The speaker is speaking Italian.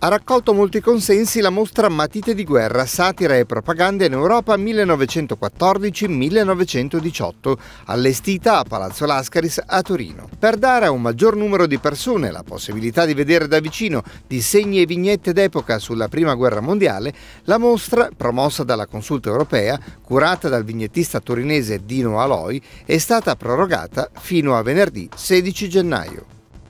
Ha raccolto molti consensi la mostra Matite di guerra, satira e propaganda in Europa 1914-1918, allestita a Palazzo Lascaris a Torino. Per dare a un maggior numero di persone la possibilità di vedere da vicino disegni e vignette d'epoca sulla Prima Guerra Mondiale, la mostra, promossa dalla consulta europea, curata dal vignettista torinese Dino Aloi, è stata prorogata fino a venerdì 16 gennaio.